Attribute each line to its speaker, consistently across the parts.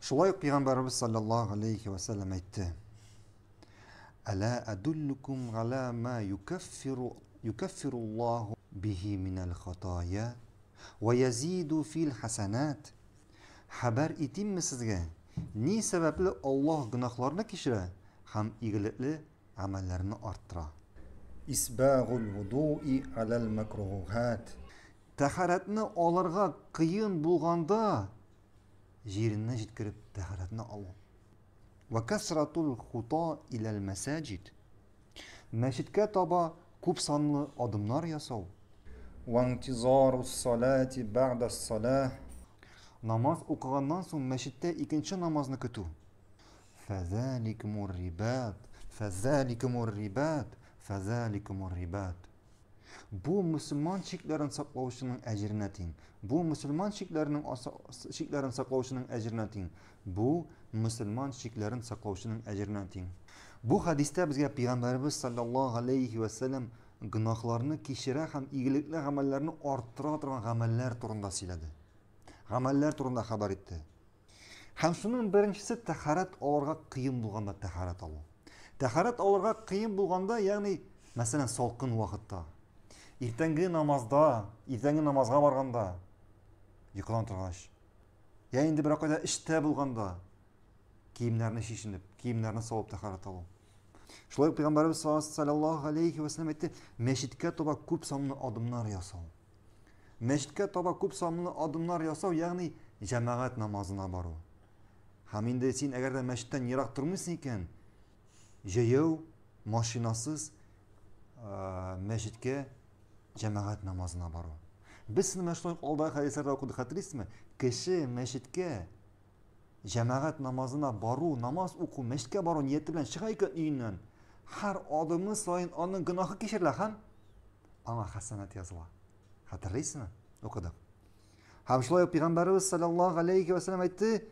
Speaker 1: Шулай ук Пайгамбарыбыз саллаллаһу алейхи ва саллям әйтте: "Ала адуллукум гала ма юкаффиру юкаффиру бихи минал хатая ва язиду фил хасанат". Хабар итимме сезгә? Ни сабабли Аллах гунохларны кешира һәм игилекле амалларны арттыра. Исбагул вудуи аләл макрухат. Тахаратны алырга кыйын булганда جيرنا كرب تهرتنا الله وكسرة الخطا إلى المساجد مسجد كتب كوب صنل أضمنار يسوع وانتظار الصلاة بعد الصلاة نماز أقغنان سو مسجد تا إكنش نماز نكتو فذلك مرباد فذلك مرباد فذلك مرباد бұл мұсылман шектерін сақлаушының әжіріне тең бұл мұсылман шектерін сақлаушының әжіріне тең бұл мұсылман шектерін сақлаушының әжіріне тең бұл хадисте бізге пайғамбарымыз саллаллаху алейхи уассалам гүнахларны кешіре һәм игілікті ғәмәлләрні арттыра тұрған ғәмәлләр турында сөйләді ғәмәлләр турында хабар итте һәм шуның біріншісі тәһарат аларға қиын болғанда тәһарат алу тәһарат аларға қиын болғанда яғни мәсәлән салқын уақытта ертеңгі намазда ертеңгі намазға барғанда ұйқыдан тұрғаш я енді бір қайда іште болғанда киімдеріне шешініп киімдеріне сауап тахарат алу Шулай пайғамбарымыз саллаллаху алейхи уассалам айтты мешітке таба көп санлы адымдар жасау мешітке таба көп санлы адымдар жасау яғни жамағат намазына бару һәм енді сен әгәр дә тұрмайсың екен жаяу машинасыз ә, жамағат намазына бару біз сіз алдағы хадистерді оқыдық қателессіз кіші мешітке жамағат намазына бару намаз оқу мешітке бару ниеті білән шыға екен үйінен har odimi sayin оның gunohi kechiriladi ham аңа hasanat yoziladi hatırlaysizmi o'qidik ham shulay payg'ambarimiz sallallohu alayhi vasallam aytdi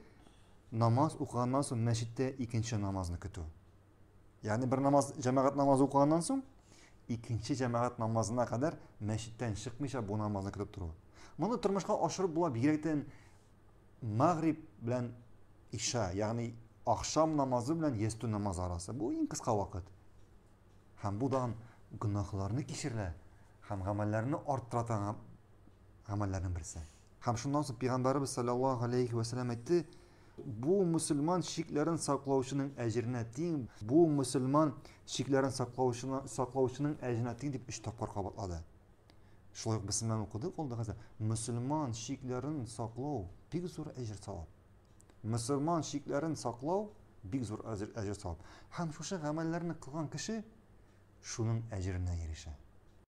Speaker 1: намаз ikinci cemaat namazına kadar meşitten çıkmış bu namazını kılıp durur. Bunu tırmışka aşırı bulan bir yerden иша, ile ахшам yani axşam namazı ile арасы. namazı arası. Bu en kısa vakit. Hem bu da günahlarını kişirle, hem gamallarını arttıratan gamallarını bilse. Hem şundan sonra Peygamberimiz Бу муслан шикләрен саклаучының әҗрине тең бу муслан шикләрен саккавышының саклаучының әҗине тәң дип эш тапкыр кабатлады. Шулай ук бисмәл укыды, колды газа, муслан шикләрен саклау бик зур әҗр салып. Муслан шикләрен саклау бик зур әҗр салып. Хан шушы гамәлләрне кылган кеше шуның